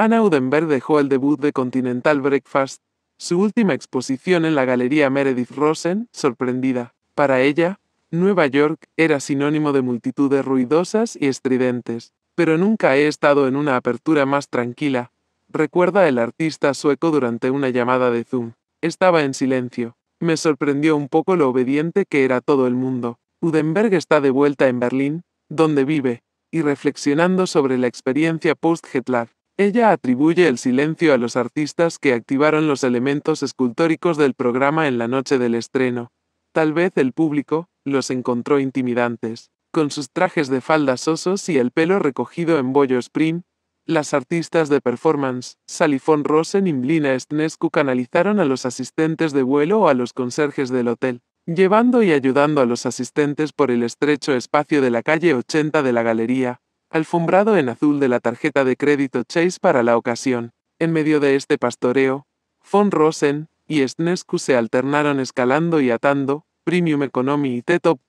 Anna Udenberg dejó el debut de Continental Breakfast, su última exposición en la Galería Meredith Rosen, sorprendida. Para ella, Nueva York era sinónimo de multitudes ruidosas y estridentes, pero nunca he estado en una apertura más tranquila, recuerda el artista sueco durante una llamada de Zoom. Estaba en silencio. Me sorprendió un poco lo obediente que era todo el mundo. Udenberg está de vuelta en Berlín, donde vive, y reflexionando sobre la experiencia post-Hitler. Ella atribuye el silencio a los artistas que activaron los elementos escultóricos del programa en la noche del estreno. Tal vez el público los encontró intimidantes. Con sus trajes de faldas osos y el pelo recogido en bollo sprint, las artistas de performance, Salifón Rosen y Mlina Estnescu canalizaron a los asistentes de vuelo o a los conserjes del hotel, llevando y ayudando a los asistentes por el estrecho espacio de la calle 80 de la galería, alfombrado en azul de la tarjeta de crédito Chase para la ocasión. En medio de este pastoreo, Von Rosen y Snescu se alternaron escalando y atando, Premium Economy y T-Top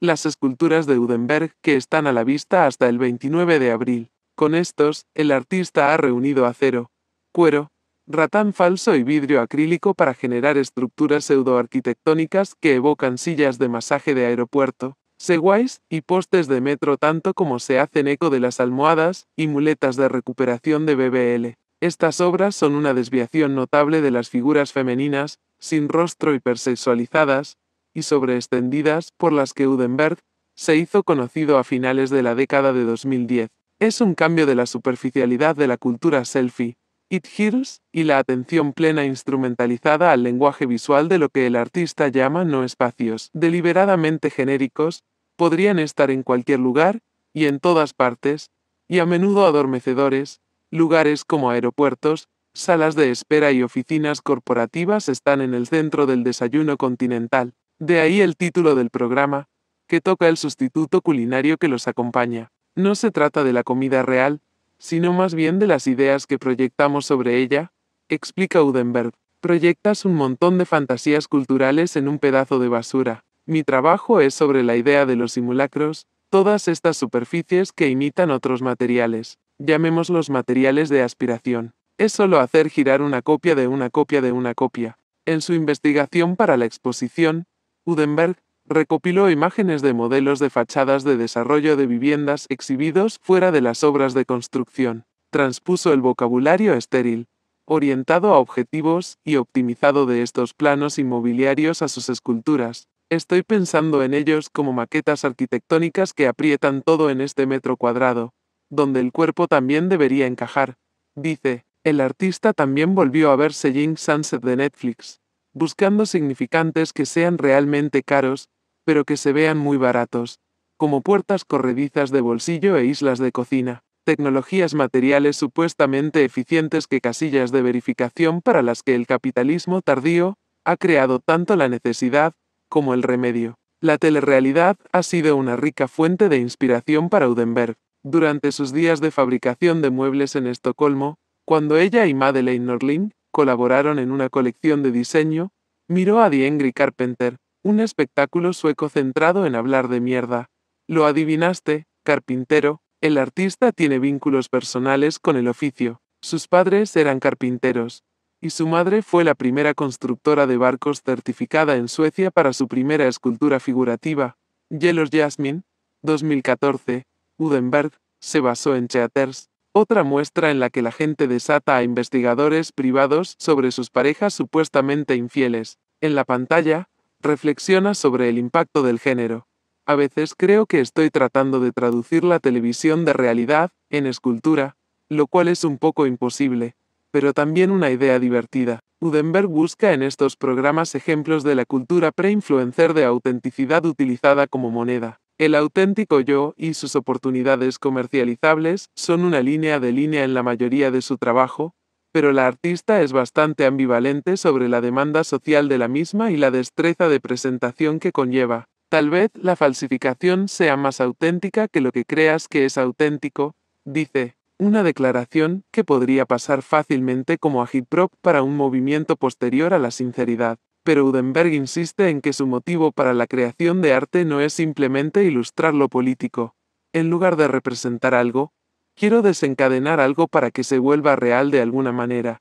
las esculturas de Udenberg que están a la vista hasta el 29 de abril. Con estos, el artista ha reunido acero, cuero, ratán falso y vidrio acrílico para generar estructuras pseudoarquitectónicas que evocan sillas de masaje de aeropuerto, Seguáis y postes de metro tanto como se hacen eco de las almohadas y muletas de recuperación de BBL. Estas obras son una desviación notable de las figuras femeninas, sin rostro hipersexualizadas, y sobreextendidas, por las que Udenberg se hizo conocido a finales de la década de 2010. Es un cambio de la superficialidad de la cultura selfie, it hears, y la atención plena instrumentalizada al lenguaje visual de lo que el artista llama no espacios deliberadamente genéricos, podrían estar en cualquier lugar, y en todas partes, y a menudo adormecedores, lugares como aeropuertos, salas de espera y oficinas corporativas están en el centro del desayuno continental, de ahí el título del programa, que toca el sustituto culinario que los acompaña. No se trata de la comida real, sino más bien de las ideas que proyectamos sobre ella, explica Udenberg. Proyectas un montón de fantasías culturales en un pedazo de basura. Mi trabajo es sobre la idea de los simulacros, todas estas superficies que imitan otros materiales, Llamemos los materiales de aspiración. Es solo hacer girar una copia de una copia de una copia. En su investigación para la exposición, Udenberg recopiló imágenes de modelos de fachadas de desarrollo de viviendas exhibidos fuera de las obras de construcción. Transpuso el vocabulario estéril, orientado a objetivos y optimizado de estos planos inmobiliarios a sus esculturas, Estoy pensando en ellos como maquetas arquitectónicas que aprietan todo en este metro cuadrado, donde el cuerpo también debería encajar, dice. El artista también volvió a ver Selling Sunset de Netflix, buscando significantes que sean realmente caros, pero que se vean muy baratos, como puertas corredizas de bolsillo e islas de cocina, tecnologías materiales supuestamente eficientes que casillas de verificación para las que el capitalismo tardío ha creado tanto la necesidad como el remedio. La telerrealidad ha sido una rica fuente de inspiración para Udenberg. Durante sus días de fabricación de muebles en Estocolmo, cuando ella y Madeleine Norling colaboraron en una colección de diseño, miró a The Angry Carpenter, un espectáculo sueco centrado en hablar de mierda. Lo adivinaste, carpintero, el artista tiene vínculos personales con el oficio. Sus padres eran carpinteros, y su madre fue la primera constructora de barcos certificada en Suecia para su primera escultura figurativa, Yellow Jasmine, 2014, Udenberg, se basó en Cheaters, otra muestra en la que la gente desata a investigadores privados sobre sus parejas supuestamente infieles. En la pantalla, reflexiona sobre el impacto del género. A veces creo que estoy tratando de traducir la televisión de realidad en escultura, lo cual es un poco imposible pero también una idea divertida. Udenberg busca en estos programas ejemplos de la cultura pre-influencer de autenticidad utilizada como moneda. El auténtico yo y sus oportunidades comercializables son una línea de línea en la mayoría de su trabajo, pero la artista es bastante ambivalente sobre la demanda social de la misma y la destreza de presentación que conlleva. Tal vez la falsificación sea más auténtica que lo que creas que es auténtico, dice una declaración que podría pasar fácilmente como a agitprop para un movimiento posterior a la sinceridad, pero Udenberg insiste en que su motivo para la creación de arte no es simplemente ilustrar lo político. En lugar de representar algo, quiero desencadenar algo para que se vuelva real de alguna manera.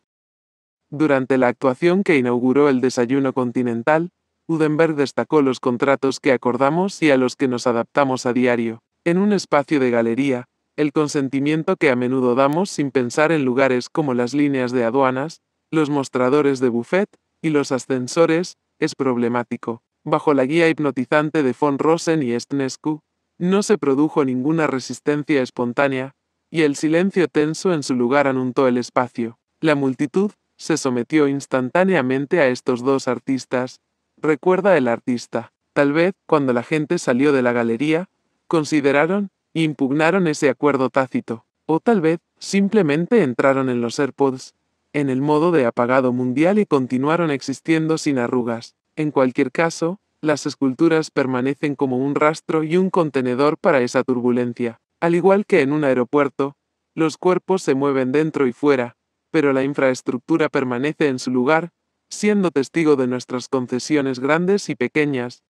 Durante la actuación que inauguró el desayuno continental, Udenberg destacó los contratos que acordamos y a los que nos adaptamos a diario. En un espacio de galería, el consentimiento que a menudo damos sin pensar en lugares como las líneas de aduanas, los mostradores de buffet y los ascensores, es problemático. Bajo la guía hipnotizante de von Rosen y Estnescu, no se produjo ninguna resistencia espontánea, y el silencio tenso en su lugar anuntó el espacio. La multitud se sometió instantáneamente a estos dos artistas, recuerda el artista. Tal vez, cuando la gente salió de la galería, consideraron impugnaron ese acuerdo tácito, o tal vez simplemente entraron en los AirPods, en el modo de apagado mundial y continuaron existiendo sin arrugas. En cualquier caso, las esculturas permanecen como un rastro y un contenedor para esa turbulencia. Al igual que en un aeropuerto, los cuerpos se mueven dentro y fuera, pero la infraestructura permanece en su lugar, siendo testigo de nuestras concesiones grandes y pequeñas,